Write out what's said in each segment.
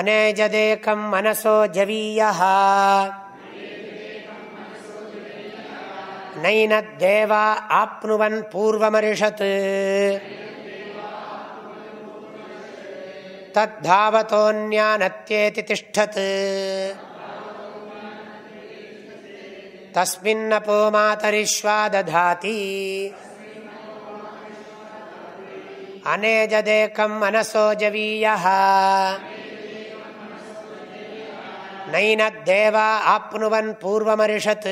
अनेजदेकं मनसो जवीयः नैनद्देवा आप्नुवन् पूर्वमर्षत् तद्धावतोऽन्यानत्येति तिष्ठत् तस्मिन्नपो मातरिष्वा दधाति अनेजदेकं मनसो जवीयः நைனத்தேவா ஆப்னுவன் பூர்வமரிஷத்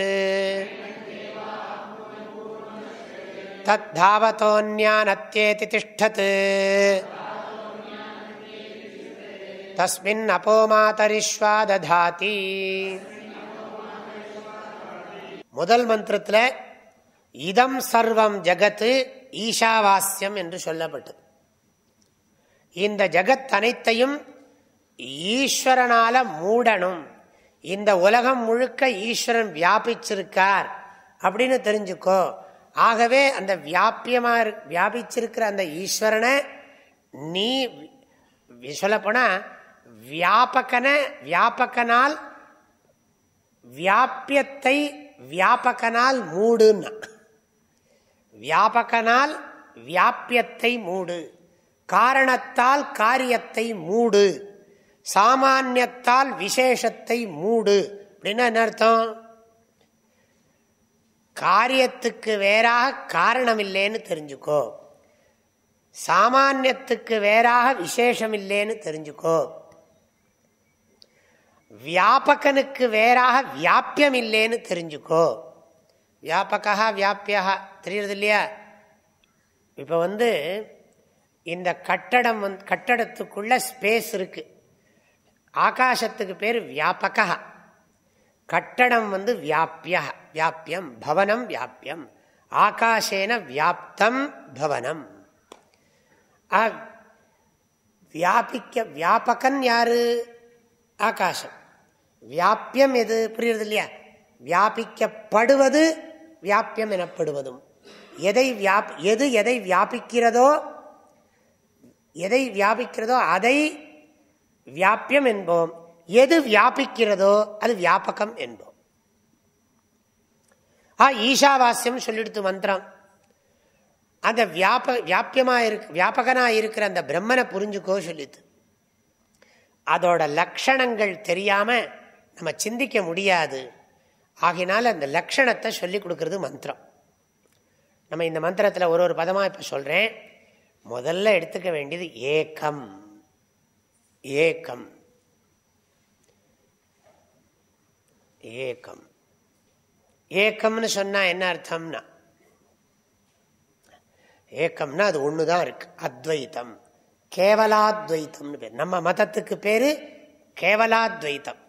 தத்தாவத்தோன்யானத்தியேதி திஷ்டத் தஸ்மின்னபோ மாதரிஷ்வா முதல் மந்திரத்தில் இதம் சர்வம் ஜகத்து ஈஷாவாஸ்யம் என்று சொல்லப்பட்டது இந்த ஜகத் அனைத்தையும் ஈஸ்வரனால மூடணும் இந்த உலகம் முழுக்க ஈஸ்வரன் வியாபிச்சிருக்கார் அப்படின்னு தெரிஞ்சுக்கோ ஆகவே அந்த வியாபியமா இரு வியாபிச்சிருக்கிற அந்த ஈஸ்வரனை நீ போனா வியாபகனை வியாபகனால் வியாபியத்தை வியாபகனால் மூடுன்னா வியாபகனால் வியாபியத்தை மூடு காரணத்தால் காரியத்தை மூடு சாமானியத்தால் விசேஷத்தை மூடு அப்படின்னா என்ன அர்த்தம் காரியத்துக்கு வேறாக காரணம் இல்லைன்னு தெரிஞ்சுக்கோ சாமானியத்துக்கு வேறாக விசேஷம் இல்லைன்னு தெரிஞ்சுக்கோ வியாபகனுக்கு வேறாக வியாபியம் இல்லைன்னு தெரிஞ்சுக்கோ வியாபகா வியாபியா தெரியுறது இல்லையா இப்போ வந்து இந்த கட்டடம் வந் கட்டடத்துக்குள்ள ஸ்பேஸ் இருக்குது ஆகாசத்துக்கு பேர் வியாபக கட்டடம் வந்து வியாபிய வியாபியம் பவனம் வியாபியம் ஆகாசேன வியாப்தம் பவனம் வியாபிக்க வியாபகன் யாரு ஆகாசம் வியாபியம் எது புரியுறது இல்லையா வியாபிக்கப்படுவது வியாபியம் எனப்படுவதும் எதை வியாப் எது எதை வியாபிக்கிறதோ எதை வியாபிக்கிறதோ அதை வியாபியம் என்போம் எது வியாபிக்கிறதோ அது வியாபகம் என்போம் ஆ ஈஷாவாஸ்யம் சொல்லிடுத்து மந்திரம் அந்த வியாப வியாபியமாக இருக்கு வியாபகனாக இருக்கிற அந்த பிரம்மனை புரிஞ்சுக்கோ சொல்லிது அதோட லக்ஷணங்கள் தெரியாமல் நம்ம சிந்திக்க முடியாது ஆகினால அந்த லக்ஷணத்தை சொல்லி கொடுக்கறது மந்திரம் நம்ம இந்த மந்திரத்தில் ஒரு ஒரு பதமாக இப்போ சொல்கிறேன் முதல்ல எடுத்துக்க வேண்டியது ஏக்கம் ஏக்கம் ஏக்கம் ஏக்கம்னு சொன்னால் என்ன அர்த்தம்னா ஏக்கம்னா அது ஒன்று தான் இருக்கு அத்வைத்தம் கேவலாத்வைத்தம்னு பேர் நம்ம மதத்துக்கு பேர் கேவலாத்வைத்தம்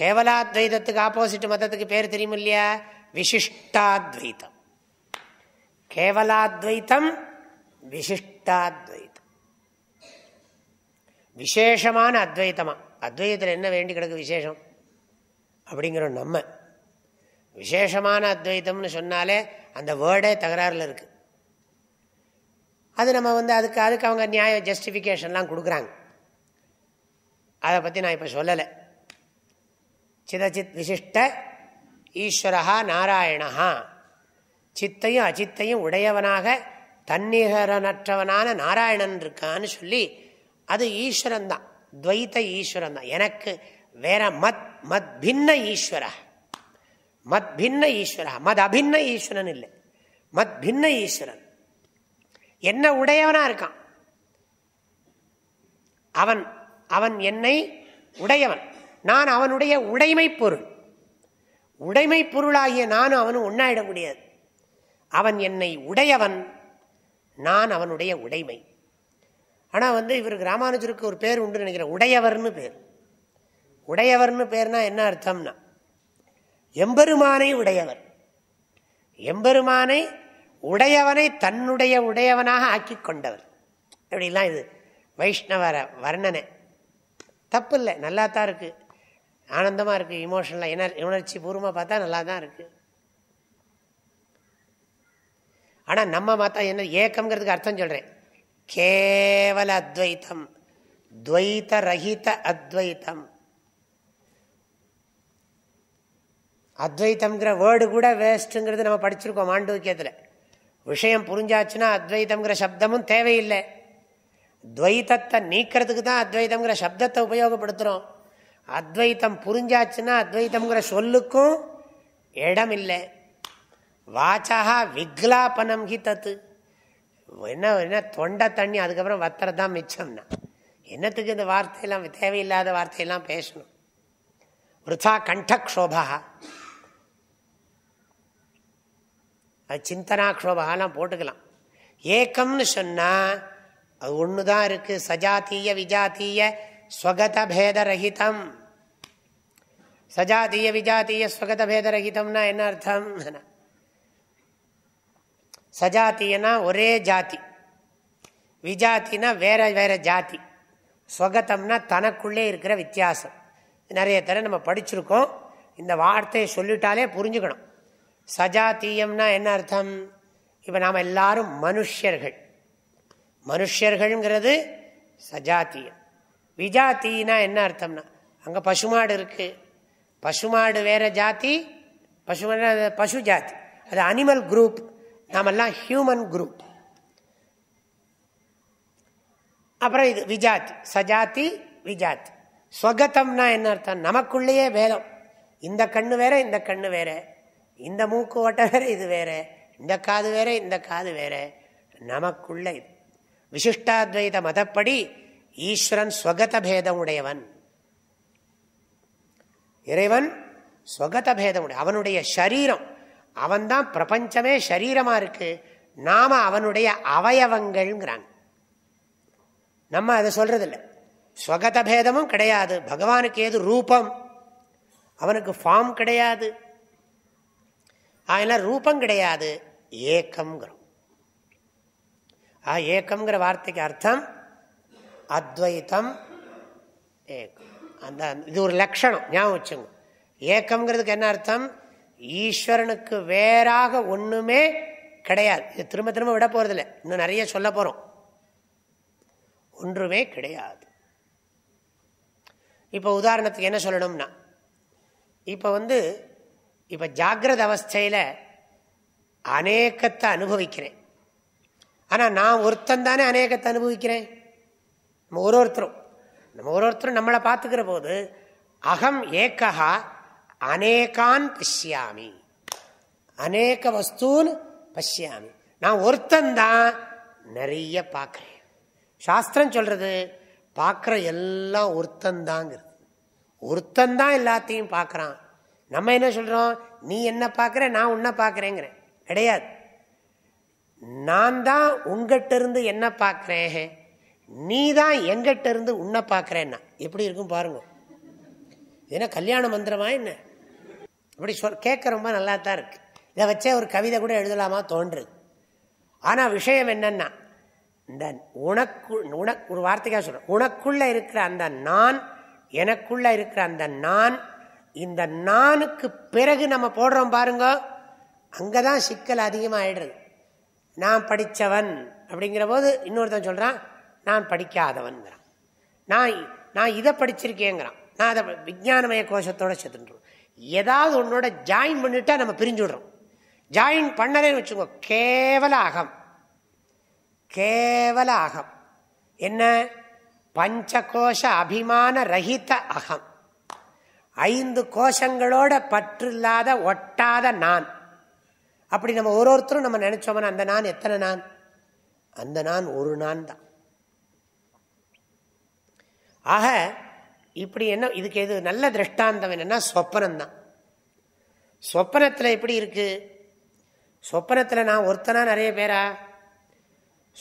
கேவலாத்வைதத்துக்கு ஆப்போசிட் மதத்துக்கு பேர் தெரியும் இல்லையா விசிஷ்டாத்வைத்தம் கேவலாத்வைத்தம் விசிஷ்டாத்வைத்தம் விசேஷமான அத்வைத்தமாக அத்வைத்தில் என்ன வேண்டி கிடக்கு விசேஷம் அப்படிங்கிறோம் நம்ம விசேஷமான அத்வைத்தம்னு சொன்னாலே அந்த வேர்டே தகராறில் இருக்குது அது நம்ம வந்து அதுக்கு அதுக்கு அவங்க நியாய ஜஸ்டிஃபிகேஷன்லாம் கொடுக்குறாங்க அதை பற்றி நான் இப்போ சொல்லலை சிதச்சித் விசிஷ்ட ஈஸ்வரஹா நாராயணஹா சித்தையும் அஜித்தையும் உடையவனாக தன்னிகரனற்றவனான நாராயணன் இருக்கான்னு சொல்லி அது ஈஸ்வரன் தான் துவைத்த ஈஸ்வரன் தான் எனக்கு வேற மத் மத் பின்ன ஈஸ்வர மத் பின்ன ஈஸ்வர மத் அபின்ன ஈஸ்வரன் இல்லை மத் பின்ன ஈஸ்வரன் என்ன உடையவனா இருக்கான் அவன் அவன் என்னை உடையவன் நான் அவனுடைய உடைமை பொருள் உடைமை பொருளாகிய நானும் அவனும் ஒன்னாயிட முடியாது அவன் என்னை உடையவன் நான் அவனுடைய உடைமை ஆனால் வந்து இவர் ராமானுஜருக்கு ஒரு பேர் உண்டு நினைக்கிறேன் உடையவர்னு பேர் உடையவர்னு பேர்னா என்ன அர்த்தம்னா எம்பெருமானை உடையவர் எம்பெருமானை உடையவனை தன்னுடைய உடையவனாக ஆக்கி கொண்டவர் இப்படிலாம் இது வைஷ்ணவர வர்ணனை தப்பு இல்லை நல்லா தான் இருக்குது ஆனந்தமாக இருக்குது இமோஷனலாக எனர் உணர்ச்சி பூர்வமாக பார்த்தா நல்லா தான் இருக்குது ஆனால் நம்ம மாத்தா என்ன ஏக்கம்ங்கிறதுக்கு அர்த்தம் சொல்கிறேன் கேவல அத்வைத்தம் துவைத்த துவைத்தரகித அத்வைத்தம் அத்வைத்தம்ங்கிற வேர்டு கூட வேஸ்ட்டுங்கிறது நம்ம படிச்சிருக்கோம் மாண்டூக்கியத்தில் விஷயம் புரிஞ்சாச்சுன்னா அத்வைத்தம்ங்கிற சப்தமும் தேவையில்லை துவைத்தத்தை நீக்கிறதுக்கு தான் அத்வைத்தம்ங்கிற சப்தத்தை உபயோகப்படுத்துகிறோம் அத்வைத்தம் புரிஞ்சாச்சுன்னா அத்வைத்தம்ங்கிற சொல்லுக்கும் இடம் இல்லை வாச்சா விக்லாபனம் ஹி தத்து என்ன என்ன தொண்டை தண்ணி அதுக்கப்புறம் வத்தரை தான் மிச்சம்னா என்னத்துக்கு இந்த வார்த்தையெல்லாம் தேவையில்லாத வார்த்தையெல்லாம் பேசணும் விருத்தா கண்டக்ஷோபா அது சிந்தனாக்ஷோபாலாம் போட்டுக்கலாம் ஏக்கம்னு சொன்னால் அது ஒன்று தான் இருக்குது சஜாத்திய விஜாத்திய ஸ்வகத பேதரகிதம் சஜாத்திய விஜாத்திய ஸ்வகத பேதரகிதம்னா என்ன அர்த்தம் சஜாத்தியனா ஒரே ஜாதி விஜாத்தினா வேற வேற ஜாதி ஸ்வகத்தம்னா தனக்குள்ளே இருக்கிற வித்தியாசம் நிறைய தர நம்ம படிச்சிருக்கோம் இந்த வார்த்தையை சொல்லிட்டாலே புரிஞ்சுக்கணும் சஜாத்தியம்னா என்ன அர்த்தம் இப்போ நாம் எல்லாரும் மனுஷர்கள் மனுஷர்கள்ங்கிறது சஜாத்தியம் விஜாத்தினா என்ன அர்த்தம்னா அங்கே பசுமாடு இருக்குது பசுமாடு வேற ஜாதி பசுமாடு பசு ஜாதி அது அனிமல் குரூப் நாமெல்லாம் ஹியூமன் குரூப் அப்புறம் இது விஜாத் சஜாதி விஜாத் ஸ்வகத்தம்னா என்ன அர்த்தம் நமக்குள்ளேயே வேதம் இந்த கண்ணு வேற இந்த கண்ணு வேற இந்த மூக்கு ஓட்ட வேற இது வேற இந்த காது வேற இந்த காது வேற நமக்குள்ள இது விசிஷ்டாத்வைத மதப்படி ஈஸ்வரன் ஸ்வகத பேதம் உடையவன் இறைவன் ஸ்வகத பேதம் உடைய அவனுடைய சரீரம் அவன்தான் பிரபஞ்சமே சரீரமாக இருக்குது நாம அவனுடைய அவயவங்கள்ங்கிறாங்க நம்ம அதை சொல்கிறதில்ல ஸ்வகத பேதமும் கிடையாது பகவானுக்கு ஏது ரூபம் அவனுக்கு ஃபார்ம் கிடையாது அதெல்லாம் ரூபம் கிடையாது ஏக்கம்ங்கிறோம் ஆ ஏக்கம்ங்கிற வார்த்தைக்கு அர்த்தம் அத்வைத்தம் ஏக்கம் அந்த இது ஒரு லட்சணம் ஞாபகம் வச்சுங்க ஏக்கம்ங்கிறதுக்கு என்ன அர்த்தம் ஈஸ்வரனுக்கு வேறாக ஒன்றுமே கிடையாது இது திரும்ப திரும்ப விட இல்லை இன்னும் நிறைய சொல்ல போகிறோம் ஒன்றுமே கிடையாது இப்போ உதாரணத்துக்கு என்ன சொல்லணும்னா இப்போ வந்து இப்போ ஜாகிரத அவஸ்தையில் அநேகத்தை அனுபவிக்கிறேன் ஆனால் நான் ஒருத்தன் தானே அநேகத்தை அனுபவிக்கிறேன் நம்ம ஒரு ஒருத்தரும் நம்ம ஒரு ஒருத்தரும் நம்மளை பார்த்துக்கிற போது அகம் ஏக்ககா அநேகான் பசியாமி அநேக வஸ்தூன் பசியாமி நான் ஒருத்தந்தான் நிறைய பார்க்குறேன் சாஸ்திரம் சொல்றது பார்க்குற எல்லாம் ஒருத்தந்தாங்கிறது ஒருத்தந்தான் எல்லாத்தையும் பார்க்குறான் நம்ம என்ன சொல்கிறோம் நீ என்ன பார்க்குற நான் உன்னை பார்க்குறேங்கிறேன் கிடையாது நான் தான் உங்ககிட்ட இருந்து என்ன பார்க்குறேன் நீ தான் எங்கிட்ட இருந்து உன்னை பார்க்குறேன்னா எப்படி இருக்கும் பாருங்க ஏன்னா கல்யாண மந்திரமா என்ன அப்படி சொல் கேட்க ரொம்ப நல்லா தான் இருக்குது இதை வச்சே ஒரு கவிதை கூட எழுதலாமா தோன்றுது ஆனால் விஷயம் என்னென்னா இந்த உனக்கு உனக்கு ஒரு வார்த்தைக்காக சொல்கிறேன் உனக்குள்ளே இருக்கிற அந்த நான் எனக்குள்ளே இருக்கிற அந்த நான் இந்த நானுக்கு பிறகு நம்ம போடுறோம் பாருங்க அங்கே தான் சிக்கல் அதிகமாகிடுறது நான் படித்தவன் அப்படிங்கிற போது இன்னொருத்தன் சொல்கிறான் நான் படிக்காதவன்கிறான் நான் நான் இதை படிச்சிருக்கேங்கிறான் நான் அதை விஜயானமய கோஷத்தோடு செத்துன்றோம் ஏதாவது உன்னோட ஜாயின் பண்ணிட்டா நம்ம பிரிஞ்சு விடுறோம் ஜாயின் பண்ணலன்னு வச்சுக்கோ கேவல அகம் கேவல அகம் என்ன பஞ்சகோஷ அபிமான ரஹித அகம் ஐந்து கோஷங்களோட பற்று இல்லாத ஒட்டாத நான் அப்படி நம்ம ஒரு ஒருத்தரும் நம்ம நினைச்சோம்னா அந்த நான் எத்தனை நான் அந்த நான் ஒரு நான் தான் ஆக இப்படி என்ன இதுக்கு எது நல்ல திருஷ்டாந்தம் என்னென்னா சொப்பனம்தான் சொப்பனத்தில் எப்படி இருக்குது சொப்பனத்தில் நான் ஒருத்தனா நிறைய பேரா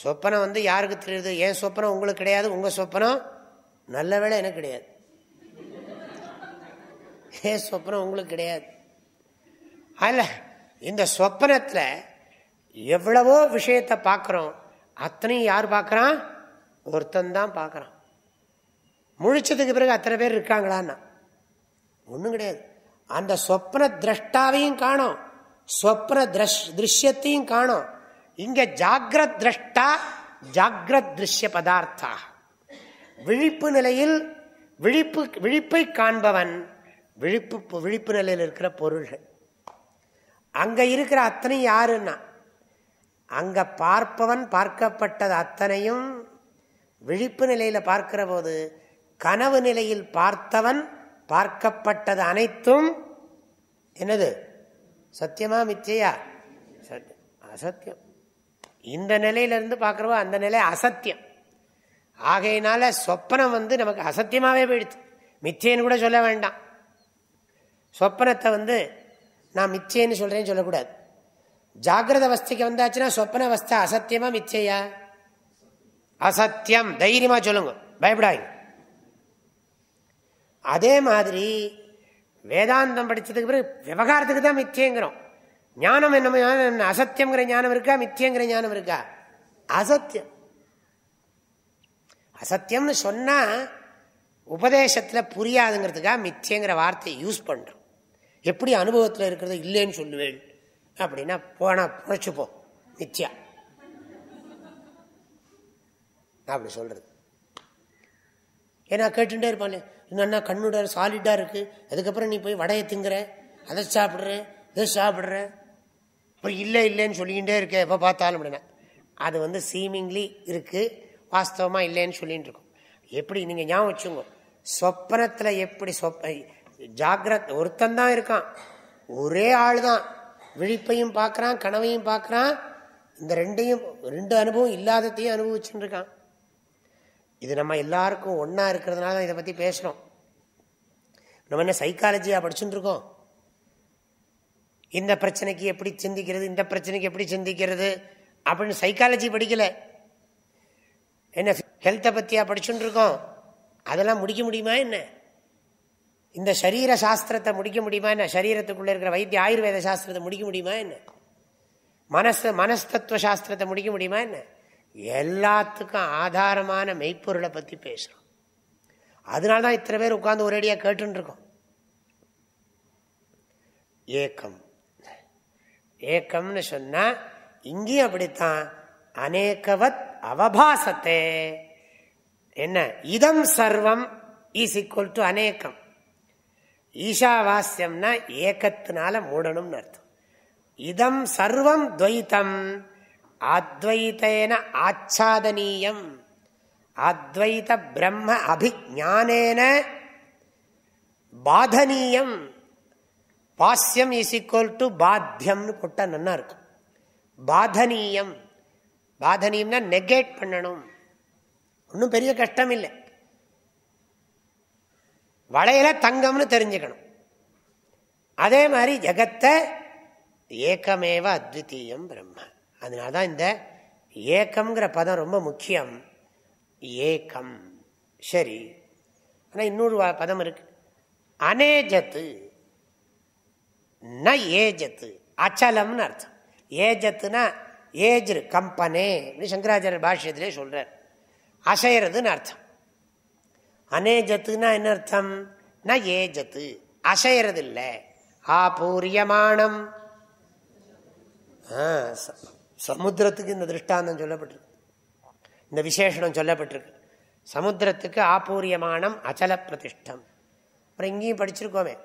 சொப்பனம் வந்து யாருக்கு தெரியுது என் சொப்பனம் உங்களுக்கு கிடையாது உங்கள் சொப்பனம் நல்ல வேலை எனக்கு கிடையாது ஏன் சொப்பனம் உங்களுக்கு கிடையாது அல்ல இந்த சொப்பனத்தில் எவ்வளவோ விஷயத்தை பார்க்குறோம் அத்தனையும் யார் பார்க்குறான் ஒருத்தன் தான் பார்க்குறான் முழிச்சதுக்கு பிறகு அத்தனை பேர் இருக்காங்களான்னா ஒன்றும் கிடையாது அந்த சொப்ன திரஷ்டாவையும் காணும் சொப்ன திரஷ் திருஷ்யத்தையும் காணும் இங்க ஜாகிரத் திரஷ்டா ஜாகிரத் திருஷ்ய பதார்த்தா விழிப்பு நிலையில் விழிப்பு விழிப்பை காண்பவன் விழிப்பு விழிப்பு நிலையில் இருக்கிற பொருள்கள் அங்கே இருக்கிற அத்தனை யாருன்னா அங்கே பார்ப்பவன் பார்க்கப்பட்டது அத்தனையும் விழிப்பு நிலையில் பார்க்கிற போது கனவு நிலையில் பார்த்தவன் பார்க்கப்பட்டது அனைத்தும் என்னது சத்தியமா மிச்சையா அசத்தியம் இந்த நிலையிலிருந்து பார்க்குறவோ அந்த நிலை அசத்தியம் ஆகையினால சொப்பனம் வந்து நமக்கு அசத்தியமாகவே போயிடுச்சு மிச்சேன்னு கூட சொல்ல வேண்டாம் சொப்பனத்தை வந்து நான் மிச்சேன்னு சொல்கிறேன்னு சொல்லக்கூடாது ஜாகிரத வசதிக்கு வந்தாச்சுன்னா சொப்பன அவஸ்தை அசத்தியமா மிச்சையா அசத்தியம் தைரியமாக சொல்லுங்க பயப்படாங்க அதே மாதிரி வேதாந்தம் படித்ததுக்கு பிறகு விவகாரத்துக்கு தான் மித்தியங்கிறோம் ஞானம் என்ன அசத்தியங்கிற ஞானம் இருக்கா மித்தியங்கிற ஞானம் இருக்கா அசத்தியம் அசத்தியம்னு சொன்னால் உபதேசத்தில் புரியாதுங்கிறதுக்காக மித்தியங்கிற வார்த்தையை யூஸ் பண்ணுறோம் எப்படி அனுபவத்தில் இருக்கிறது இல்லைன்னு சொல்லுவேன் அப்படின்னா போனா புழைச்சிப்போம் மித்தியா அப்படி சொல்கிறது ஏன்னா கேட்டுட்டே இருப்பான் எங்கள் அண்ணா கண்ணுடர் சாலிடாக இருக்குது அதுக்கப்புறம் நீ போய் வடையை திங்குற அதை சாப்பிட்ற இதை சாப்பிட்ற அப்புறம் இல்லை இல்லைன்னு சொல்லிக்கிட்டே இருக்க எப்போ பார்த்தாலும் அப்படின்னா அது வந்து சீமிங்லி இருக்குது வாஸ்தவமாக இல்லைன்னு சொல்லிகிட்டு இருக்கும் எப்படி நீங்கள் ஞாபகம் வச்சுங்க சொப்பனத்தில் எப்படி சொப்ப ஜாகிரத் ஒருத்தன் தான் இருக்கான் ஒரே ஆள் தான் விழிப்பையும் பார்க்குறான் கனவையும் பார்க்குறான் இந்த ரெண்டையும் ரெண்டு அனுபவம் இல்லாததையும் அனுபவிச்சுட்டு இருக்கான் இது நம்ம எல்லாருக்கும் ஒன்றா இருக்கிறதுனால தான் இதை பற்றி பேசணும் நம்ம என்ன சைக்காலஜியாக படிச்சுட்டு இருக்கோம் இந்த பிரச்சனைக்கு எப்படி சிந்திக்கிறது இந்த பிரச்சனைக்கு எப்படி சிந்திக்கிறது அப்படின்னு சைக்காலஜி படிக்கலை என்ன ஹெல்த்தை பற்றியாக படிச்சுட்டு இருக்கோம் அதெல்லாம் முடிக்க முடியுமா என்ன இந்த சரீர சாஸ்திரத்தை முடிக்க முடியுமா என்ன சரீரத்துக்குள்ளே இருக்கிற வைத்திய ஆயுர்வேத சாஸ்திரத்தை முடிக்க முடியுமா என்ன மனசு மனஸ்தத்துவ சாஸ்திரத்தை முடிக்க முடியுமா என்ன எல்லாத்துக்கும் ஆதாரமான மெய்ப்பொருளை பற்றி பேசுகிறோம் அதனால தான் இத்தனை பேர் உட்காந்து ஒரேடியாக கேட்டுருக்கோம் ஏக்கம் ஏக்கம்னு சொன்னால் இங்கேயும் அப்படித்தான் அநேகவத் அவபாசத்தே என்ன இதம் சர்வம் ஈஸ் ஈக்குவல் டு அநேகம் ஈஷாவாஸ்யம்னா ஏக்கத்தினால மூடணும்னு அர்த்தம் இதம் சர்வம் துவைத்தம் அத்வைத்தேன ஆச்சாதனீயம் அத்வைத பிரம்ம அபிஜானேன பாதனீயம் பாஸ்யம் இஸ் ஈக்குவல் டு பாத்தியம்னு போட்டால் நல்லா இருக்கும் பாதனீயம் பாதனியம்னா நெகேட் பண்ணணும் ஒன்றும் பெரிய கஷ்டம் இல்லை வளையல தங்கம்னு தெரிஞ்சுக்கணும் அதே மாதிரி ஜகத்தை ஏக்கமேவ அத்வித்தீயம் பிரம்ம அதனால தான் இந்த ஏக்கம்ங்கிற பதம் ரொம்ப முக்கியம் ஏக்கம் சரி ஆனால் இன்னொரு பதம் இருக்கு அனேஜத்து ந ஏஜத்து அச்சலம்னு அர்த்தம் ஏஜத்துனா ஏஜ்ரு கம்பனே சங்கராச்சாரியர் பாஷ்யத்திலே சொல்றார் அசைறதுன்னு அர்த்தம் அனேஜத்துனா என்ன அர்த்தம் ந ஏஜத்து அசைறது இல்லை ஆபூரியமானம் சமுத்திரத்துக்கு இந்த திருஷ்டாந்தம் சொல்லப்பட்டிருக்கு இந்த விசேஷனம் சொல்லப்பட்டிருக்கு சமுத்திரத்துக்கு ஆப்பூரியமானம் அச்சல பிரதிஷ்டம் அப்புறம் இங்கேயும் படிச்சிருக்கோமே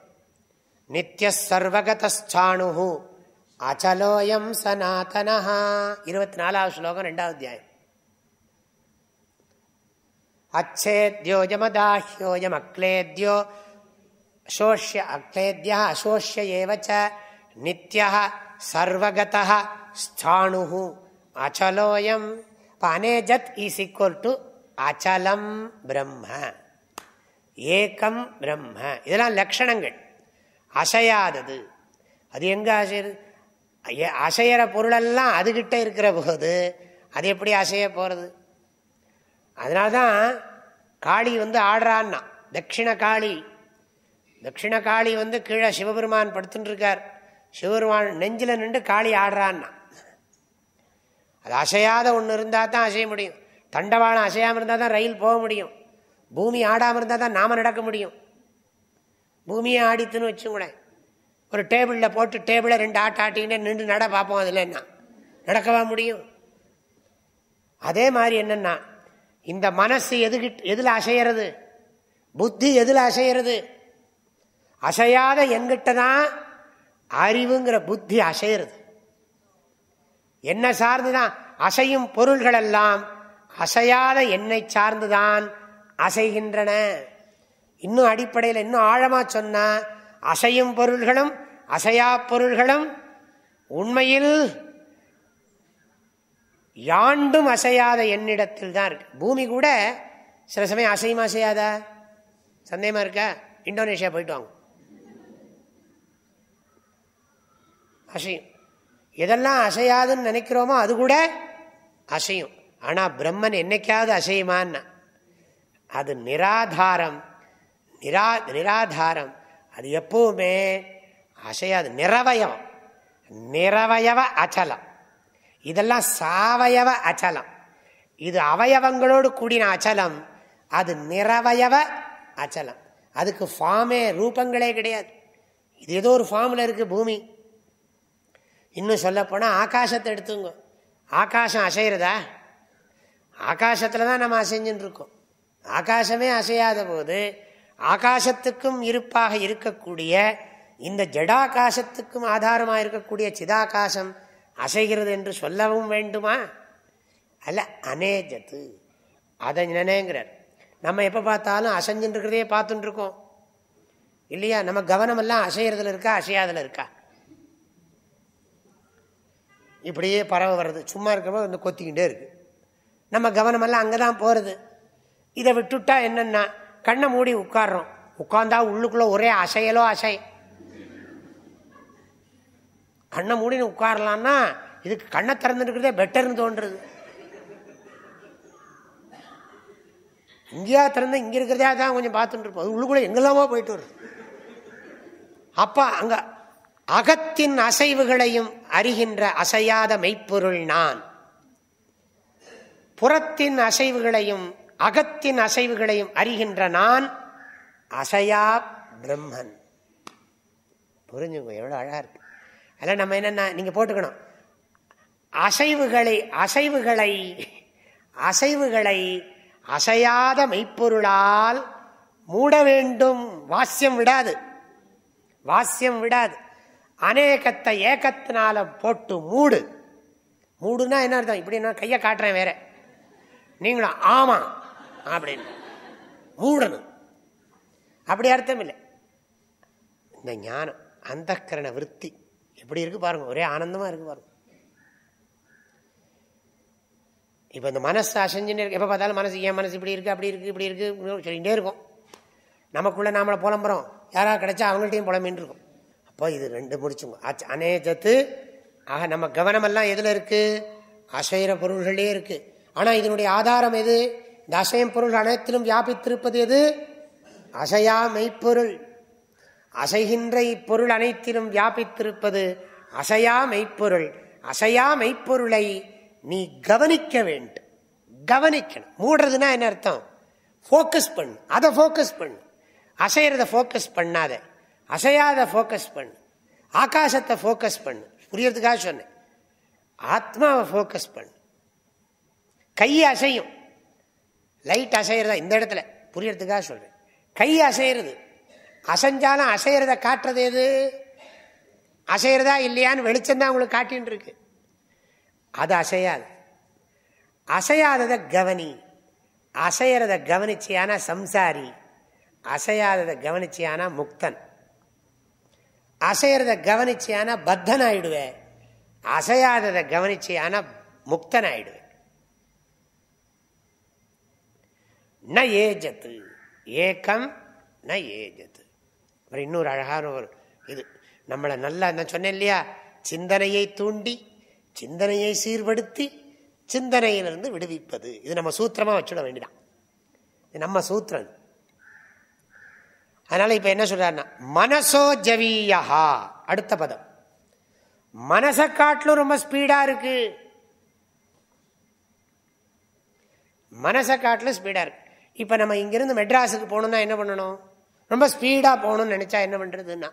நித்திய சர்வகதாணு அச்சலோயம் சனாதனஹா இருபத்தி நாலாவது ஸ்லோகம் ரெண்டாவது அத்தியாயம் அச்சேத்யோஜமதாஹ்யோயம் அக்லேத்யோ சோஷ்ய அக்லேத்யா அசோஷ்ய ஏவச்ச நித்யா சர்வகதா ஸ்தானு அச்சலோயம் பனே இஸ் ஈக்குவல் டு அச்சலம் பிரம்ம ஏக்கம் பிரம்ம இதெல்லாம் லக்ஷணங்கள் அசையாதது அது எங்க அசையுது அசையிற பொருளெல்லாம் அதுகிட்ட இருக்கிற போது அது எப்படி அசைய போகிறது அதனால்தான் தான் காளி வந்து ஆடுறான்னா தட்சிண காளி தட்சிண காளி வந்து கீழே சிவபெருமான் இருக்கார் சிவபெருமான் நெஞ்சில் நின்று காளி ஆடுறான்னா அது அசையாத ஒன்று இருந்தால் தான் அசைய முடியும் தண்டவாளம் அசையாமல் இருந்தால் தான் ரயில் போக முடியும் பூமி ஆடாமல் இருந்தால் தான் நாம் நடக்க முடியும் பூமியை ஆடித்துன்னு வச்சுக்கூடேன் ஒரு டேபிளில் போட்டு டேபிளை ரெண்டு ஆட்ட ஆட்டிக்கிட்டே நின்று நட பார்ப்போம் அதில் என்ன நடக்கவா முடியும் அதே மாதிரி என்னென்னா இந்த மனசு எதுகிட்டு எதில் அசையிறது புத்தி எதில் அசையிறது அசையாத எங்கிட்ட தான் அறிவுங்கிற புத்தி அசையிறது என்ன சார்ந்துதான் அசையும் பொருள்களெல்லாம் அசையாத என்னை சார்ந்துதான் அசைகின்றன இன்னும் அடிப்படையில் இன்னும் ஆழமா சொன்னால் அசையும் பொருள்களும் அசையா பொருள்களும் உண்மையில் யாண்டும் அசையாத என்னிடத்தில் தான் இருக்கு பூமி கூட சில சமயம் அசையும் அசையாத சந்தேகமாக இருக்க இந்தோனேஷியா போயிட்டு வாங்க அசையும் எதெல்லாம் அசையாதுன்னு நினைக்கிறோமோ அது கூட அசையும் ஆனால் பிரம்மன் என்னைக்காவது அசையுமான்னா அது நிராதாரம் நிரா நிராதாரம் அது எப்பவுமே அசையாது நிறவயம் நிறவயவ அச்சலம் இதெல்லாம் சாவயவ அச்சலம் இது அவயவங்களோடு கூடின அச்சலம் அது நிறவயவ அச்சலம் அதுக்கு ஃபார்மே ரூபங்களே கிடையாது இது ஏதோ ஒரு ஃபார்மில் இருக்குது பூமி இன்னும் சொல்லப்போனால் ஆகாசத்தை எடுத்துங்க ஆகாசம் அசைகிறதா ஆகாசத்தில் தான் நம்ம அசைஞ்சுன்னு இருக்கோம் ஆகாசமே அசையாத போது ஆகாசத்துக்கும் இருப்பாக இருக்கக்கூடிய இந்த ஜடாகாசத்துக்கும் ஆதாரமாக இருக்கக்கூடிய சிதாகாசம் அசைகிறது என்று சொல்லவும் வேண்டுமா அல்ல அநேஜத்து அதை நினைங்கிறார் நம்ம எப்போ பார்த்தாலும் அசைஞ்சுன்னு இருக்கிறதே பார்த்துட்டுருக்கோம் இல்லையா நம்ம கவனமெல்லாம் அசைகிறதுல இருக்கா அசையாதில் இருக்கா இப்படியே பறவை வர்றது சும்மா இருக்கிறப்ப வந்து கொத்திக்கிட்டே இருக்குது நம்ம கவனமெல்லாம் அங்கே தான் போகிறது இதை விட்டுட்டா என்னென்னா கண்ணை மூடி உட்காடுறோம் உட்காந்தா உள்ளுக்குள்ளே ஒரே அசையலோ அசை கண்ணை மூடின்னு உட்காரலான்னா இதுக்கு கண்ணை திறந்துருக்கிறதே பெட்டர்னு தோன்றுறது இங்கேயா திறந்து இங்கே இருக்கிறதே தான் கொஞ்சம் பார்த்துட்டு இருப்போம் உள்ளுக்குள்ளே எங்கெல்லாமோ போயிட்டு வருது அப்போ அங்கே அகத்தின் அசைவுகளையும் அறிகின்ற அசையாத மெய்ப்பொருள் நான் புறத்தின் அசைவுகளையும் அகத்தின் அசைவுகளையும் அறிகின்ற நான் அசையா பிரம்மன் புரிஞ்சுங்க எவ்வளோ அழகாக இருக்கு அதில் நம்ம என்னென்ன நீங்கள் போட்டுக்கணும் அசைவுகளை அசைவுகளை அசைவுகளை அசையாத மெய்ப்பொருளால் மூட வேண்டும் வாசியம் விடாது வாசியம் விடாது அநேகத்தை ஏக்கத்தினால போட்டு மூடு மூடுன்னா என்ன அர்த்தம் இப்படி நான் கையை காட்டுறேன் வேற நீங்களும் ஆமா அப்படின்னு மூடணும் அப்படி அர்த்தம் இல்லை இந்த ஞானம் அந்த கரண விற்பி எப்படி இருக்கு பாருங்க ஒரே ஆனந்தமா இருக்கு பாருங்க இப்போ இந்த மனசு அசைஞ்சின்னு இருக்கு எப்போ பார்த்தாலும் மனசு என் மனசு இப்படி இருக்கு அப்படி இருக்கு இப்படி இருக்கு சொல்லிகிட்டே இருக்கும் நமக்குள்ள நாமளை புலம்புறோம் யாராவது கிடைச்சா அவங்கள்ட்டையும் புலம்பின்னு இருக்கும் அப்போ இது ரெண்டு முடிச்சுங்க அநேஜத்து ஆக நம்ம கவனமெல்லாம் எதில் இருக்குது அசைர பொருள்களே இருக்குது ஆனால் இதனுடைய ஆதாரம் எது இந்த அசையம் பொருள் அனைத்திலும் வியாபித்திருப்பது எது அசையா மெய்ப்பொருள் அசைகின்ற இப்பொருள் அனைத்திலும் வியாபித்திருப்பது அசையா மெய்ப்பொருள் அசையா மெய்ப்பொருளை நீ கவனிக்க வேண்டும் கவனிக்கணும் மூடுறதுன்னா என்ன அர்த்தம் ஃபோக்கஸ் பண்ணு அதை ஃபோக்கஸ் பண்ணு அசைறத ஃபோக்கஸ் பண்ணாத அசையாத ஃபோக்கஸ் பண்ணு ஆகாசத்தை ஃபோக்கஸ் பண்ணு புரியறதுக்காக சொன்னேன் ஆத்மாவை ஃபோக்கஸ் பண்ணு கை அசையும் லைட் அசைகிறதா இந்த இடத்துல புரியறதுக்காக சொல்கிறேன் கை அசைகிறது அசைஞ்சாலும் அசைகிறத காட்டுறது எது அசைகிறதா இல்லையான்னு வெளிச்சம் தான் உங்களுக்கு காட்டின்னு இருக்கு அது அசையாது அசையாததை கவனி அசைகிறத கவனிச்சியான சம்சாரி அசையாததை கவனிச்சியானா முக்தன் அசையிறத கவனிச்சியானா பத்தன் ஆயிடுவேன் அசையாததை கவனிச்சியானா முக்தன் ஆயிடுவேன் ந ஏஜத்து ஏக்கம் ந ஏஜத்து அப்புறம் இன்னொரு அழகான ஒரு இது நம்மளை நல்லா நான் சொன்னேன் இல்லையா சிந்தனையை தூண்டி சிந்தனையை சீர்படுத்தி சிந்தனையிலிருந்து விடுவிப்பது இது நம்ம சூத்திரமாக வச்சுட வேண்டிதான் இது நம்ம சூத்திரம் அதனால் இப்போ என்ன சொல்கிறாருன்னா மனசோ ஜவியா அடுத்த பதம் மனச காட்டிலும் ரொம்ப ஸ்பீடாக இருக்குது மனச காட்டிலும் ஸ்பீடாக இருக்குது இப்போ நம்ம இங்கேருந்து மெட்ராஸுக்கு போகணுன்னா என்ன பண்ணணும் ரொம்ப ஸ்பீடாக போகணும்னு நினச்சா என்ன பண்ணுறதுன்னா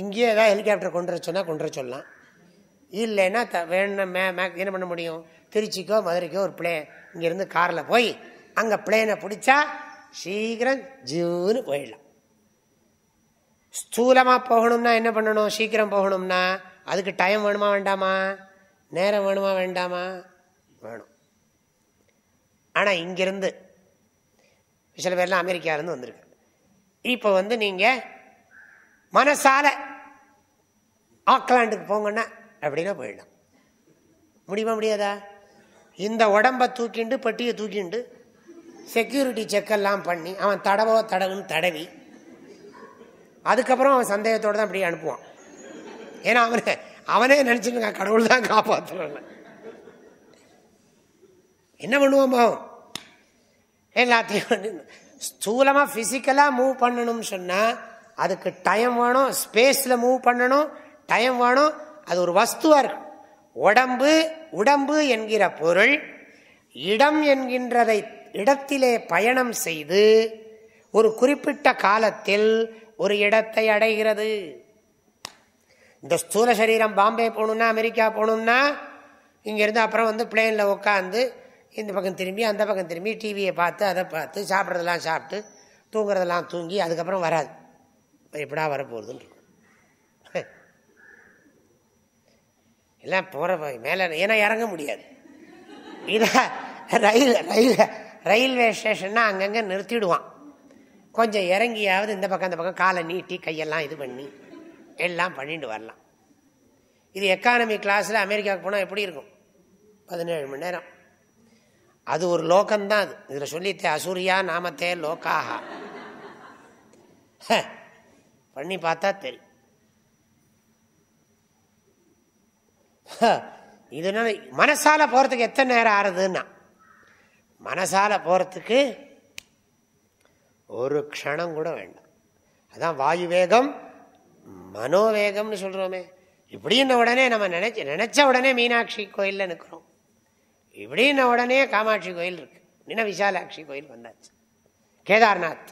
இங்கேயே ஏதாவது ஹெலிகாப்டர் கொண்டு வர சொன்னால் கொண்டு வர சொல்லலாம் இல்லைன்னா த வேணும் மே என்ன பண்ண முடியும் திருச்சிக்கோ மதுரைக்கோ ஒரு பிளே இங்கேருந்து காரில் போய் அங்கே பிளேனை பிடிச்சா சீக்கிரம் ஜூன்னு போயிடலாம் ஸ்தூலமாக போகணும்னா என்ன பண்ணணும் சீக்கிரம் போகணும்னா அதுக்கு டைம் வேணுமா வேண்டாமா நேரம் வேணுமா வேண்டாமா வேணும் ஆனால் இங்கிருந்து சில பேர்லாம் அமெரிக்காவிலேருந்து வந்திருக்கு இப்போ வந்து நீங்கள் மனசால ஆக்லாண்டுக்கு போங்கன்னா அப்படின்னா போயிடலாம் முடியுமா முடியாதா இந்த உடம்பை தூக்கிண்டு பட்டியை தூக்கிண்டு செக்யூரிட்டி செக்கெல்லாம் பண்ணி அவன் தடவோ தடவுன்னு தடவி அதுக்கப்புறம் அவன் சந்தேகத்தோடு தான் அப்படியே அனுப்புவான் ஏன்னா அவனை அவனே நினச்சிட்டு கடவுள் தான் காப்பாற்றுறேன் என்ன பண்ணுவோம் பாவம் எல்லாத்தையும் ஸ்தூலமாக ஃபிசிக்கலாக மூவ் பண்ணணும்னு சொன்னால் அதுக்கு டைம் வேணும் ஸ்பேஸில் மூவ் பண்ணணும் டைம் வேணும் அது ஒரு வஸ்துவாக இருக்கும் உடம்பு உடம்பு என்கிற பொருள் இடம் என்கின்றதை இடத்திலே பயணம் செய்து ஒரு குறிப்பிட்ட காலத்தில் ஒரு இடத்தை அடைகிறது இந்த ஸ்தூல சரீரம் பாம்பே போகணுன்னா அமெரிக்கா போகணுன்னா இங்கேருந்து அப்புறம் வந்து பிளேனில் உட்காந்து இந்த பக்கம் திரும்பி அந்த பக்கம் திரும்பி டிவியை பார்த்து அதை பார்த்து சாப்பிட்றதெல்லாம் சாப்பிட்டு தூங்குறதெல்லாம் தூங்கி அதுக்கப்புறம் வராது எப்படா வரப்போகுதுன்னு எல்லாம் போகிற மேலே ஏன்னா இறங்க முடியாது இதான் ரயில் ரயில் ரயில்வே ஸ்டேஷன்னா அங்கங்கே நிறுத்திடுவான் கொஞ்சம் இறங்கியாவது இந்த பக்கம் அந்த பக்கம் காலை நீட்டி கையெல்லாம் இது பண்ணி எல்லாம் பண்ணிட்டு வரலாம் இது எக்கானமி கிளாஸில் அமெரிக்காவுக்கு போனால் எப்படி இருக்கும் பதினேழு மணி நேரம் அது ஒரு லோக்கம்தான் அது இதில் சொல்லித்தே அசூரியா நாமத்தே லோக்காக பண்ணி பார்த்தா தெரியும் இதனால மனசால போகிறதுக்கு எத்தனை நேரம் ஆறுதுன்னா மனசால் போகிறதுக்கு ஒரு க்ஷணம் கூட வேண்டாம் அதான் வாயு வேகம் மனோவேகம்னு சொல்கிறோமே இப்படின்ன உடனே நம்ம நினச்சி நினச்ச உடனே மீனாட்சி கோயிலில் நிற்கிறோம் இப்படின்ன உடனே காமாட்சி கோயில் இருக்குது இன்னும் விசாலாட்சி கோயில் வந்தாச்சு கேதார்நாத்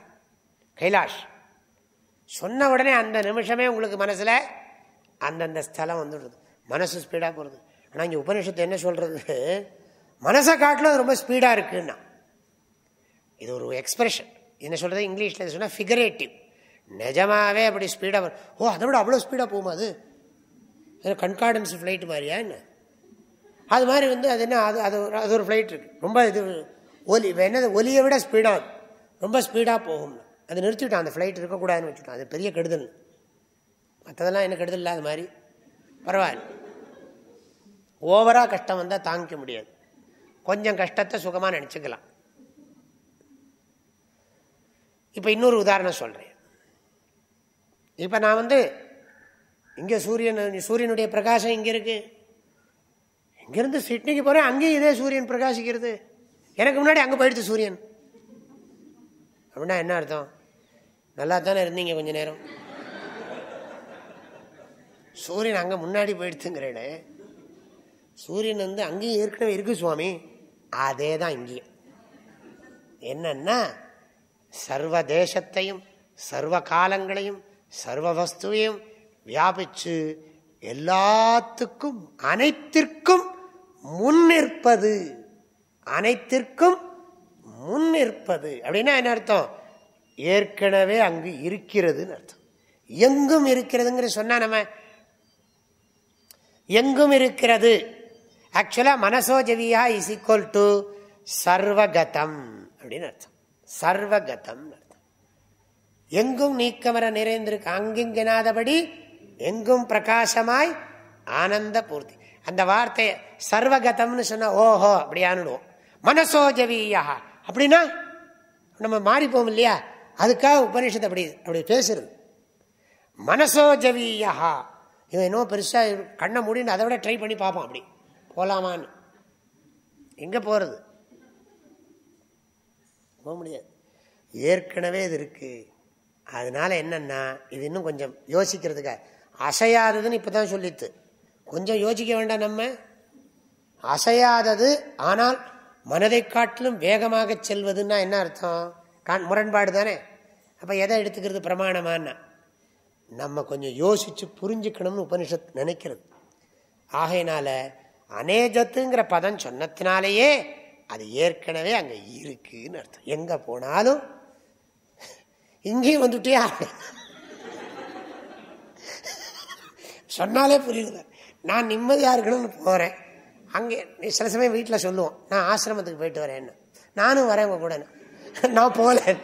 கைலாஷ் சொன்ன உடனே அந்த நிமிஷமே உங்களுக்கு மனசில் அந்தந்த ஸ்தலம் வந்துடுது மனசு ஸ்பீடாக போகிறது ஆனால் இங்கே உபனிஷத்து என்ன சொல்கிறது மனசை காட்டிலும் ரொம்ப ஸ்பீடாக இருக்குன்னா இது ஒரு எக்ஸ்பிரஷன் என்ன சொல்கிறது இங்கிலீஷில் சொன்னால் ஃபிகரேட்டிவ் நிஜமாகவே அப்படி ஸ்பீடாக வரும் ஓ அதை விட அவ்வளோ ஸ்பீடாக போகுமா அது கண்காடன்ஸ் ஃப்ளைட் மாதிரியா என்ன அது மாதிரி வந்து அது என்ன அது அது அது ஒரு ஃப்ளைட் இருக்குது ரொம்ப இது ஒலி என்னது ஒலியை விட ஸ்பீடாக ரொம்ப ஸ்பீடாக போகும்னு அதை நிறுத்திவிட்டான் அந்த ஃப்ளைட் இருக்கக்கூடாதுன்னு வச்சுட்டான் அது பெரிய கெடுதல் மற்றதெல்லாம் எனக்கு கெடுதல் இல்லாத மாதிரி பரவாயில்ல ஓவராக கஷ்டம் வந்தால் தாங்கிக்க முடியாது கொஞ்சம் கஷ்டத்தை சுகமாக நினச்சிக்கலாம் இப்போ இன்னொரு உதாரணம் சொல்கிறேன் இப்போ நான் வந்து இங்கே சூரியன் சூரியனுடைய பிரகாசம் இங்கே இருக்குது இங்கேருந்து சிட்னிக்கு போகிறேன் அங்கேயும் இதே சூரியன் பிரகாசிக்கிறது எனக்கு முன்னாடி அங்கே போயிடுச்சு சூரியன் அப்படின்னா என்ன அர்த்தம் நல்லா தானே இருந்தீங்க கொஞ்சம் நேரம் சூரியன் அங்கே முன்னாடி போயிடுத்துங்கிறேன் சூரியன் வந்து அங்கேயும் ஏற்கனவே இருக்குது சுவாமி அதே தான் இங்கேயும் என்னன்னா சர்வ தேசத்தையும் சர்வ காலங்களையும் சர்வ வஸ்துவையும் வியாபிச்சு எல்லாத்துக்கும் அனைத்திற்கும் முன் நிற்பது அனைத்திற்கும் முன் நிற்பது அப்படின்னா என்ன அர்த்தம் ஏற்கனவே அங்கு இருக்கிறதுன்னு அர்த்தம் எங்கும் இருக்கிறதுங்கிற சொன்னா நம்ம எங்கும் இருக்கிறது ஆக்சுவலாக மனசோஜவியா இஸ் ஈக்குவல் டு சர்வகதம் அப்படின்னு அர்த்தம் சர்வகதம் அர்த்தம் எங்கும் நீக்கமர நிறைந்திருக்கு அங்கிங்கனாதபடி எங்கும் பிரகாசமாய் ஆனந்த பூர்த்தி அந்த வார்த்தையை சர்வகதம்னு சொன்னால் ஓஹோ அப்படி மனசோஜவியா அப்படின்னா நம்ம மாறிப்போம் இல்லையா அதுக்காக உபனிஷத்து அப்படி அப்படி பேசுறது மனசோஜவியா இவன் இன்னும் பெருசா கண்ணை மூடின்னு அதை விட ட்ரை பண்ணி பார்ப்பான் அப்படி போகலாமான்னு எங்கே போகிறது போக முடியாது ஏற்கனவே இது இருக்குது அதனால் என்னென்னா இது இன்னும் கொஞ்சம் யோசிக்கிறதுக்காக அசையாததுன்னு இப்போ தான் சொல்லித்து கொஞ்சம் யோசிக்க வேண்டாம் நம்ம அசையாதது ஆனால் மனதை காட்டிலும் வேகமாக செல்வதுன்னா என்ன அர்த்தம் கான் முரண்பாடு தானே அப்போ எதை எடுத்துக்கிறது பிரமாணமானா நம்ம கொஞ்சம் யோசித்து புரிஞ்சுக்கணும்னு உபனிஷத் நினைக்கிறது ஆகையினால அநேஜத்துங்கிற பதம் சொன்னத்தினாலேயே அது ஏற்கனவே அங்கே இருக்குன்னு அர்த்தம் எங்கே போனாலும் இங்கேயும் வந்துட்டியா சொன்னாலே புரியுது நான் நிம்மதியாக இருக்கணும்னு போகிறேன் அங்கே சில சமயம் வீட்டில் சொல்லுவோம் நான் ஆசிரமத்துக்கு போயிட்டு வரேன்னு நானும் வரேன் உங்கள் கூட நான் போகல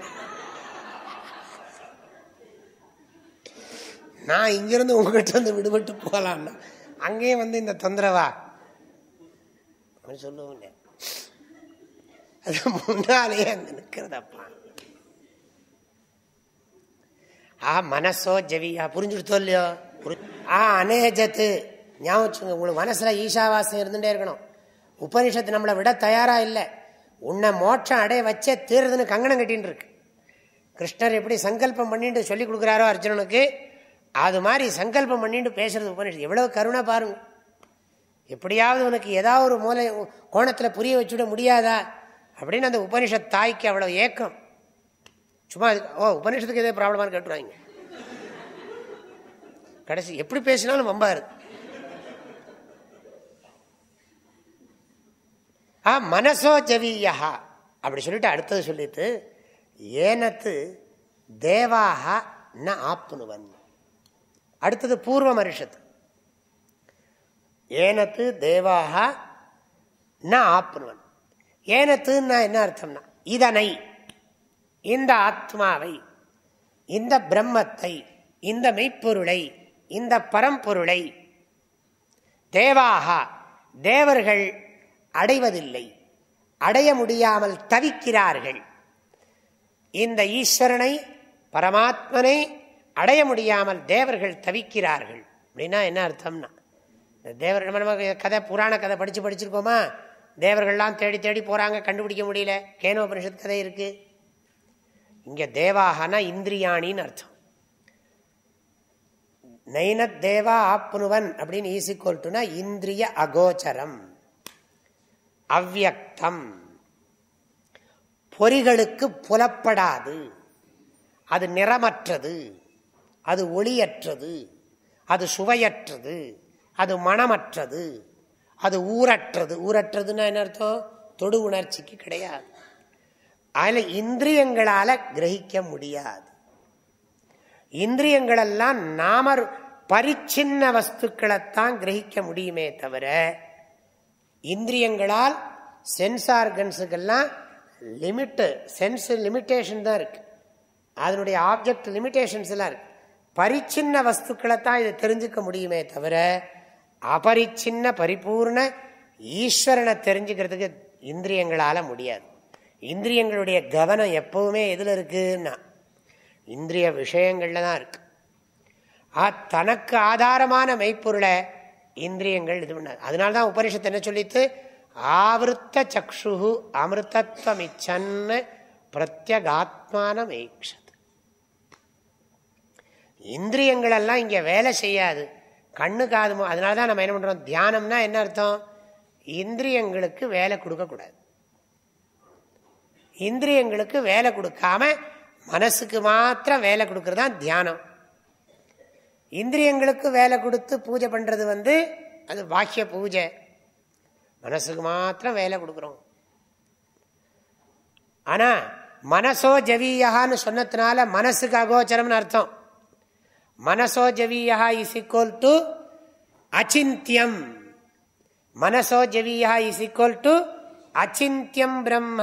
நான் இங்கிருந்து உங்ககிட்ட வந்து விடுபட்டு போகலான்னா அங்கேயே வந்து இந்த தொந்தரவா அப்படின்னு சொல்லுவோம் அது முன்னாலேயே அங்கே நிற்கிறதப்பா ஆ மனசோ ஆ புரிஞ்சுடுத்தோ இல்லையோ ஆ அநேஜத்து ஞாபகம் உங்களுக்கு மனசில் ஈஷாவாசம் இருந்துட்டே இருக்கணும் உபனிஷத்து நம்மளை விட தயாரா இல்லை உன்னை மோட்சம் அடைய வச்சே தீருதுன்னு கங்கணம் கட்டின்னு இருக்கு கிருஷ்ணர் எப்படி சங்கல்பம் பண்ணிட்டு சொல்லி கொடுக்குறாரோ அர்ஜுனனுக்கு அது மாதிரி சங்கல்பம் பண்ணிட்டு பேசுறது உபனிஷத்து எவ்வளவு கருணை பாருங்க எப்படியாவது உனக்கு ஏதாவது ஒரு மூலை கோணத்தில் புரிய வச்சுவிட முடியாதா அப்படின்னு அந்த உபனிஷத் தாய்க்கு அவ்வளோ ஏக்கம் சும்மா அது ஓ உபனிஷத்துக்கு எதே ப்ராப்ளமாக கேட்டுருவாங்க கடைசி எப்படி பேசினாலும் ரொம்ப இருக்கு ஆ மனசோ ஜவியா அப்படி சொல்லிட்டு அடுத்தது சொல்லிட்டு ஏனத்து தேவாக ந ஆப்னுவன் அடுத்தது பூர்வ மனுஷத்து ஏனத்து தேவாகா நான் ஆப்னுவன் ஏனத்துன்னா என்ன அர்த்தம்னா இதனை இந்த ஆத்மாவை இந்த பிரம்மத்தை இந்த மெய்ப்பொருளை இந்த பரம்பொருளை தேவாகா தேவர்கள் அடைவதில்லை அடைய முடியாமல் தவிக்கிறார்கள் இந்த ஈஸ்வரனை பரமாத்மனை அடைய முடியாமல் தேவர்கள் தவிக்கிறார்கள் அப்படின்னா என்ன அர்த்தம்னா தேவர் நம்ம நம்ம கதை புராண கதை படித்து படிச்சிருக்கோமா தேவர்கள்லாம் தேடி தேடி போகிறாங்க கண்டுபிடிக்க முடியல பரிஷத் கதை இருக்குது இங்கே தேவாகனா இந்திரியாணின்னு அர்த்தம் நைன தேவா ஆப்னுவன் அப்படின்னு ஈசிக்கோல்ட்டுனா இந்திரிய அகோச்சரம் அவ்வியக்தம் பொறிகளுக்கு புலப்படாது அது நிறமற்றது அது ஒளியற்றது அது சுவையற்றது அது மனமற்றது அது ஊரற்றது ஊரற்றதுன்னா என்ன அர்த்தம் தொடு உணர்ச்சிக்கு கிடையாது அதில் இந்திரியங்களால் கிரகிக்க முடியாது இந்திரியங்களெல்லாம் நாம பரிச்சின்ன வஸ்துக்களைத்தான் கிரகிக்க முடியுமே தவிர இந்திரியங்களால் சென்ஸ் ஆர்கன்ஸுக்கெல்லாம் லிமிட்டு சென்ஸ் லிமிட்டேஷன் தான் இருக்கு அதனுடைய ஆப்ஜெக்ட் லிமிட்டேஷன்ஸ் எல்லாம் இருக்கு பரிச்சின்ன வஸ்துக்களை தான் இதை தெரிஞ்சுக்க முடியுமே தவிர அபரிச்சின்ன பரிபூர்ண ஈஸ்வரனை தெரிஞ்சுக்கிறதுக்கு இந்திரியங்களால் முடியாது இந்திரியங்களுடைய கவனம் எப்பவுமே எதில் இருக்குன்னா இந்திரிய விஷயங்களில் தான் இருக்கு ஆ தனக்கு ஆதாரமான மெய்ப்பொருளை இந்திரியங்கள் இது பண்ணாது அதனால தான் உபனிஷத்து என்ன சொல்லித்து ஆவருத்த சக்ஷு அமிர்தத்வமிச்சன்னு பிரத்யகாத்மான மெய்ஷத் இந்திரியங்களெல்லாம் இங்கே வேலை செய்யாது கண்ணு காது அதனால தான் நம்ம என்ன பண்ணுறோம் தியானம்னா என்ன அர்த்தம் இந்திரியங்களுக்கு வேலை கொடுக்கக்கூடாது இந்திரியங்களுக்கு வேலை கொடுக்காம மனசுக்கு மாத்திரம் வேலை கொடுக்கறது தான் தியானம் இந்திரியங்களுக்கு வேலை கொடுத்து பூஜை பண்ணுறது வந்து அது பாக்கிய பூஜை மனசுக்கு மாத்திரம் வேலை கொடுக்குறோம் ஆனால் மனசோ ஜவியகான்னு சொன்னதுனால மனசுக்கு அகோச்சரம்னு அர்த்தம் மனசோஜவியா இஸ் ஈக்குவல் டு அச்சிந்தியம் மனசோஜவியா இஸ் ஈக்குவல் டு அச்சித்யம் பிரம்ம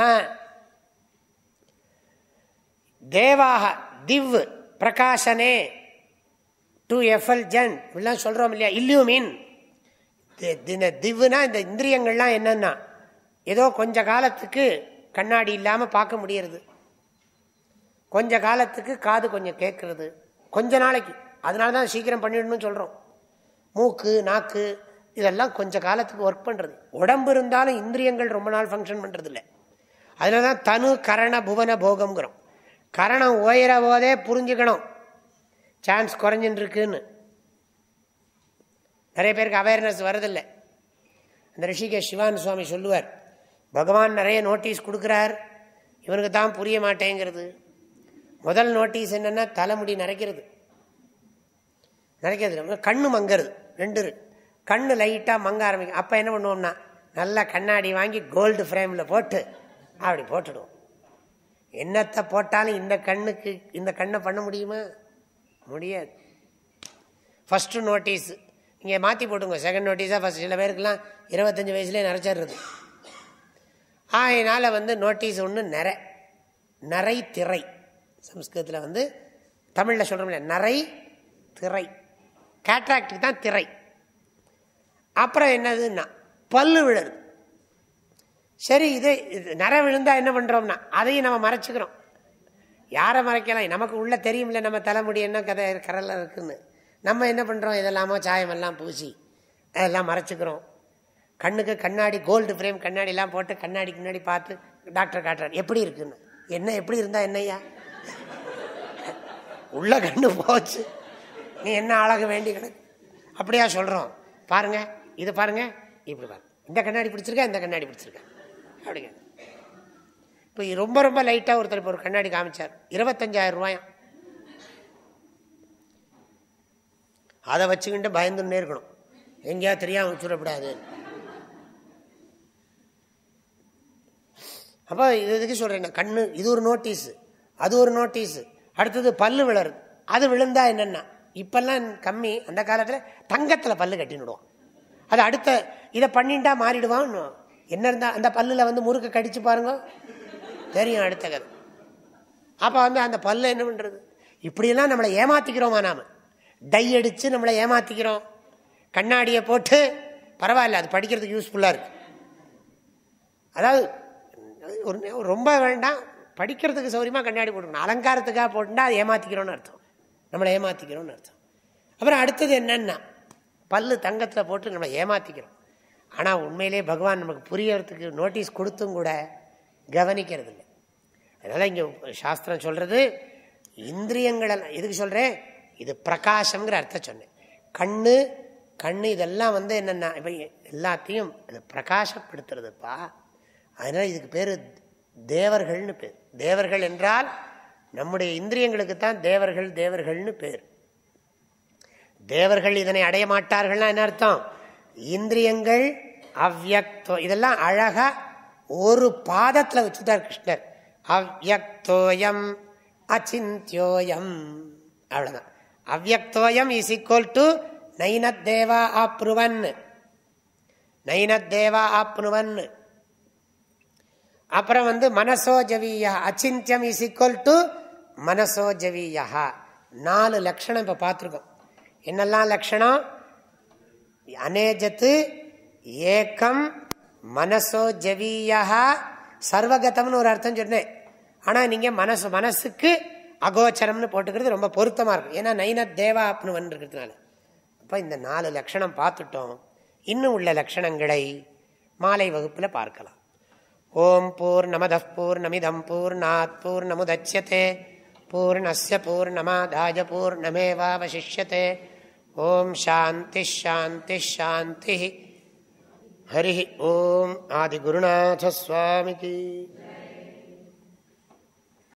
தேவாக திவ் பிரகாசனே டு எஃப்எல் ஜன் இப்படிலாம் சொல்கிறோம் இல்லையா இல்லியூமின் திவ்னா இந்த இந்திரியங்கள்லாம் என்னென்னா ஏதோ கொஞ்ச காலத்துக்கு கண்ணாடி இல்லாமல் பார்க்க முடியறது கொஞ்ச காலத்துக்கு காது கொஞ்சம் கேட்கறது கொஞ்ச நாளைக்கு அதனால தான் சீக்கிரம் பண்ணிடணும்னு சொல்கிறோம் மூக்கு நாக்கு இதெல்லாம் கொஞ்சம் காலத்துக்கு ஒர்க் பண்ணுறது உடம்பு இருந்தாலும் இந்திரியங்கள் ரொம்ப நாள் ஃபங்க்ஷன் பண்ணுறதில்ல அதில் தான் தனு கரண புவன போகம்ங்கிறோம் கரணம் ஓயிற போதே புரிஞ்சுக்கணும் சான்ஸ் குறைஞ்சின்னு நிறைய பேருக்கு அவேர்னஸ் வரதில்லை அந்த ரிஷிகே சிவான் சுவாமி சொல்லுவார் பகவான் நிறைய நோட்டீஸ் கொடுக்குறார் இவனுக்கு தான் புரிய மாட்டேங்கிறது முதல் நோட்டீஸ் என்னென்னா தலைமுடி நரைக்கிறது நரைக்கிறது கண்ணு மங்கிறது ரெண்டு இருக்கு கண்ணு லைட்டாக மங்க ஆரம்பிக்கும் அப்போ என்ன பண்ணுவோம்னா நல்லா கண்ணாடி வாங்கி கோல்டு ஃப்ரேமில் போட்டு அப்படி போட்டுடுவோம் என்னத்தை போட்டாலும் இந்த கண்ணுக்கு இந்த கண்ணை பண்ண முடியுமா முடியாது ஃபஸ்ட்டு நோட்டீஸ் நீங்கள் மாற்றி போட்டுங்க செகண்ட் நோட்டீஸாக ஃபஸ்ட் சில பேருக்குலாம் இருபத்தஞ்சி வயசுலேயே நிறைச்சிடுறது ஆயினால் வந்து நோட்டீஸ் ஒன்று நிறை நிறை திரை சம்ஸ்கிருதத்தில் வந்து தமிழில் சொல்கிறோம்ல நரை திரை கேட்ராக்டுக்கு தான் திரை அப்புறம் என்னதுன்னா பல்லு விழுது சரி இது நர விழுந்தால் என்ன பண்ணுறோம்னா அதையும் நம்ம மறைச்சிக்கிறோம் யாரை மறைக்கலாம் நமக்கு உள்ளே தெரியும்ல நம்ம தலைமுடி என்ன கதை கரலில் இருக்குன்னு நம்ம என்ன பண்ணுறோம் இதெல்லாமோ சாயமெல்லாம் பூசி அதெல்லாம் மறைச்சிக்கிறோம் கண்ணுக்கு கண்ணாடி கோல்டு ஃப்ரேம் கண்ணாடிலாம் போட்டு கண்ணாடிக்கு முன்னாடி பார்த்து டாக்டர் காட்டுறாரு எப்படி இருக்குன்னு என்ன எப்படி இருந்தால் என்னையா உள்ள கண்டு போச்சு நீ என்ன அழகு வேண்டி கிடக்கு அப்படியா சொல்கிறோம் பாருங்க இதை பாருங்க இப்படி பாருங்க இந்த கண்ணாடி பிடிச்சிருக்கா இந்த கண்ணாடி பிடிச்சிருக்கேன் அப்படிங்க இப்போ ரொம்ப ரொம்ப லைட்டாக ஒருத்தர் இப்போ ஒரு கண்ணாடி காமிச்சார் இருபத்தஞ்சாயிரம் ரூபாயும் அதை வச்சுக்கிட்டு பயந்துன்னே இருக்கணும் எங்கேயா தெரியாம சொல்லக்கூடாது அப்போ இதுக்கு சொல்கிறேன் கண்ணு இது ஒரு நோட்டீஸு அது ஒரு நோட்டீஸு அடுத்தது பல்லு விளருது அது விழுந்தா என்னென்னா இப்பெல்லாம் கம்மி அந்த காலத்தில் தங்கத்தில் பல்லு கட்டினுடுவோம் அது அடுத்த இதை பண்ணிட்டா மாறிடுவான் என்ன இருந்தால் அந்த பல்லில் வந்து முறுக்கு கடிச்சு பாருங்க தெரியும் அடுத்த கதை அப்போ வந்து அந்த பல்லு என்ன பண்ணுறது இப்படியெல்லாம் நம்மளை ஏமாத்திக்கிறோமா நாம் டை அடித்து நம்மளை ஏமாத்திக்கிறோம் கண்ணாடியை போட்டு பரவாயில்ல அது படிக்கிறதுக்கு யூஸ்ஃபுல்லாக இருக்குது அதாவது ஒரு ரொம்ப வேண்டாம் படிக்கிறதுக்கு சௌரியமாக கண்ணாடி போட்டுக்கணும் அலங்காரத்துக்காக போட்டுட்டா அது ஏமாற்றிக்கிறோன்னு அர்த்தம் நம்மளை ஏமாற்றிக்கிறோன்னு அர்த்தம் அப்புறம் அடுத்தது என்னென்னா பல்லு தங்கத்தில் போட்டு நம்மளை ஏமாற்றிக்கிறோம் ஆனால் உண்மையிலே பகவான் நமக்கு புரியறதுக்கு நோட்டீஸ் கொடுத்தும் கூட கவனிக்கிறது இல்லை அதனால் இங்கே சாஸ்திரம் சொல்கிறது இந்திரியங்களெல்லாம் எதுக்கு சொல்கிறேன் இது பிரகாஷம்ங்கிற அர்த்தம் சொன்னேன் கண்ணு கண்ணு இதெல்லாம் வந்து என்னென்னா இப்போ எல்லாத்தையும் இதை பிரகாசப்படுத்துறதுப்பா அதனால் இதுக்கு பேர் தேவர்கள்னு பேர் தேவர்கள் என்றால் நம்முடைய இந்திரியங்களுக்கு தான் தேவர்கள் தேவர்கள்னு பேர் தேவர்கள் இதனை அடைய மாட்டார்கள்னா என்ன அர்த்தம் இந்திரியங்கள் அவ்வக்தோ இதெல்லாம் அழகா ஒரு பாதத்தில் வச்சுட்டார் கிருஷ்ணர் அவ்யக்தோயம் அச்சிந்தியோயம் அவ்வளோதான் அவ்யக்தோயம் இஸ் ஈக்குவல் டு நைனத் தேவா ஆப்ருவன் நைனத் தேவா ஆப்னுவன் அப்புறம் வந்து மனசோஜவியா அச்சிந்தியம் இஸ் ஈக்குவல் டு மனசோஜவியா நாலு லட்சணம் இப்போ பார்த்துருக்கோம் என்னெல்லாம் லட்சணம் அநேஜத்து ஏக்கம் மனசோ சர்வகதம்னு ஒரு அர்த்தம் சொன்னேன் ஆனால் நீங்கள் மனசு மனசுக்கு அகோச்சரம்னு போட்டுக்கிறது ரொம்ப பொருத்தமாக இருக்கும் ஏன்னா நைன தேவா அப்படின்னு வந்துருக்கிறதுனால அப்போ இந்த நாலு லட்சணம் பார்த்துட்டோம் இன்னும் உள்ள லட்சணங்களை மாலை வகுப்பில் பார்க்கலாம் ॐ पूर्णमदः पूर्णमिदं पूर्णात् पूर्णमुदच्यते पूर्णस्य पूर्णमादाय पूर्णमेवावशिष्यते ॐ शान्तिश्शान्तिश्शान्तिः हरिः ॐ आदिगुरुनाथस्वामिकी